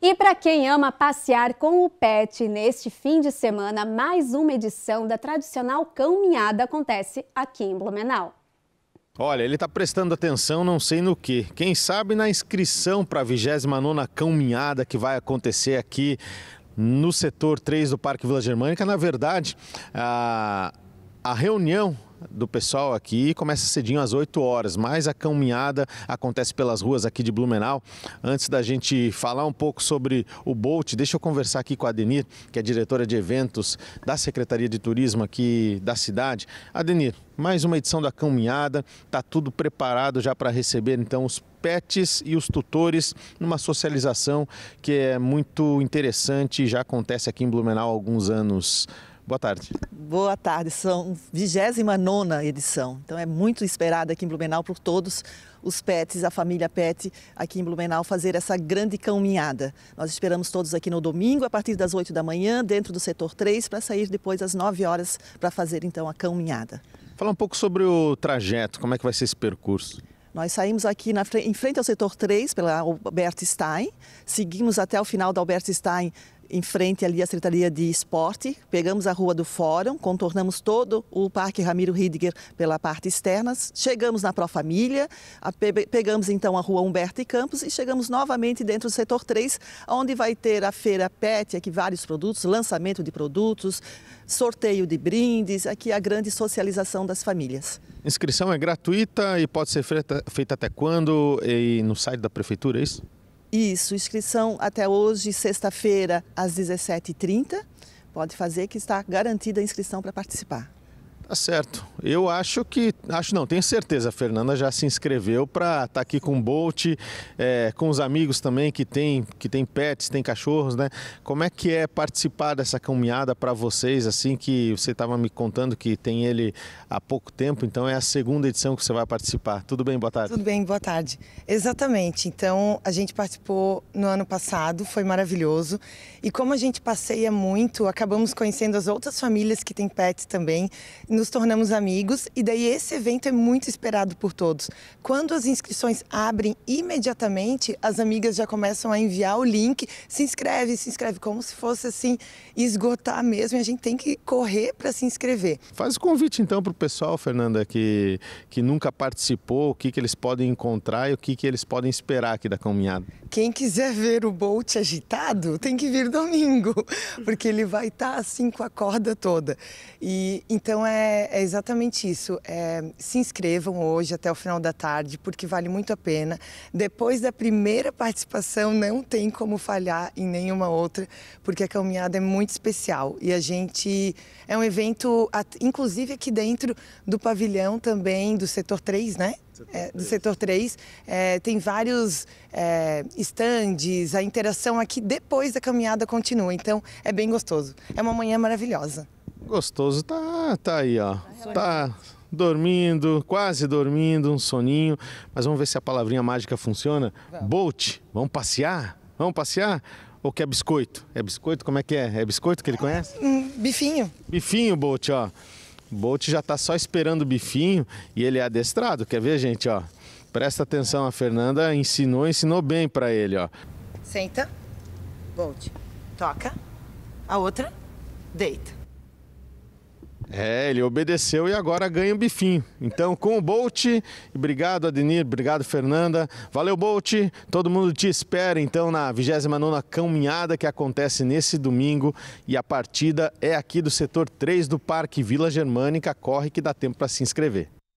E para quem ama passear com o pet, neste fim de semana, mais uma edição da tradicional caminhada acontece aqui em Blumenau. Olha, ele está prestando atenção não sei no que. Quem sabe na inscrição para a 29ª caminhada que vai acontecer aqui no setor 3 do Parque Vila Germânica. Na verdade, a, a reunião do pessoal aqui começa cedinho às 8 horas, mas a caminhada acontece pelas ruas aqui de Blumenau. Antes da gente falar um pouco sobre o Bolt, deixa eu conversar aqui com a Adenir, que é diretora de eventos da Secretaria de Turismo aqui da cidade. Adenir, mais uma edição da caminhada, está tudo preparado já para receber então os pets e os tutores numa socialização que é muito interessante e já acontece aqui em Blumenau há alguns anos. Boa tarde. Boa tarde. São 29 edição, então é muito esperada aqui em Blumenau por todos os pets, a família pet aqui em Blumenau fazer essa grande caminhada. Nós esperamos todos aqui no domingo, a partir das 8 da manhã, dentro do setor 3, para sair depois às 9 horas para fazer então a caminhada. Fala um pouco sobre o trajeto, como é que vai ser esse percurso? Nós saímos aqui na, em frente ao setor 3, pela Albert Stein, seguimos até o final da Albert Stein em frente ali à Secretaria de Esporte, pegamos a Rua do Fórum, contornamos todo o Parque Ramiro Ridger pela parte externa, chegamos na Profamília, família. pegamos então a Rua Humberto e Campos e chegamos novamente dentro do setor 3, onde vai ter a feira PET, aqui vários produtos, lançamento de produtos, sorteio de brindes, aqui a grande socialização das famílias. Inscrição é gratuita e pode ser feita, feita até quando? E no site da prefeitura, é isso? Isso, inscrição até hoje, sexta-feira, às 17h30. Pode fazer que está garantida a inscrição para participar. Tá certo. Eu acho que. Acho não, tenho certeza. A Fernanda já se inscreveu para estar tá aqui com o Bolt, é, com os amigos também que tem, que tem pets, tem cachorros, né? Como é que é participar dessa caminhada para vocês, assim, que você estava me contando que tem ele há pouco tempo, então é a segunda edição que você vai participar. Tudo bem, boa tarde. Tudo bem, boa tarde. Exatamente. Então, a gente participou no ano passado, foi maravilhoso. E como a gente passeia muito, acabamos conhecendo as outras famílias que têm pets também nos tornamos amigos e daí esse evento é muito esperado por todos. Quando as inscrições abrem imediatamente, as amigas já começam a enviar o link, se inscreve, se inscreve como se fosse assim esgotar mesmo, e a gente tem que correr para se inscrever. Faz o convite então para o pessoal, Fernanda, que, que nunca participou, o que, que eles podem encontrar e o que, que eles podem esperar aqui da caminhada. Quem quiser ver o Bolt agitado, tem que vir domingo, porque ele vai estar tá, assim com a corda toda. E então é é, é, exatamente isso. É, se inscrevam hoje até o final da tarde, porque vale muito a pena. Depois da primeira participação, não tem como falhar em nenhuma outra, porque a caminhada é muito especial. E a gente. É um evento, inclusive aqui dentro do pavilhão também, do setor 3, né? É, do setor 3. É, tem vários é, stands, a interação aqui depois da caminhada continua, então é bem gostoso. É uma manhã maravilhosa. Gostoso, tá, tá aí, ó. Tá, tá dormindo, quase dormindo, um soninho. Mas vamos ver se a palavrinha mágica funciona. Vamos. Bolt, vamos passear? Vamos passear? Ou que é biscoito? É biscoito? Como é que é? É biscoito que ele conhece? bifinho. Bifinho, Bolt, ó. Bolt já tá só esperando o bifinho e ele é adestrado. Quer ver, gente, ó? Presta atenção, a Fernanda ensinou, ensinou bem para ele, ó. Senta. Bolt. Toca. A outra. Deita. É, ele obedeceu e agora ganha o bifinho. Então, com o Bolt, obrigado Adenir, obrigado Fernanda. Valeu Bolt, todo mundo te espera então na 29ª caminhada que acontece nesse domingo e a partida é aqui do setor 3 do Parque Vila Germânica, corre que dá tempo para se inscrever.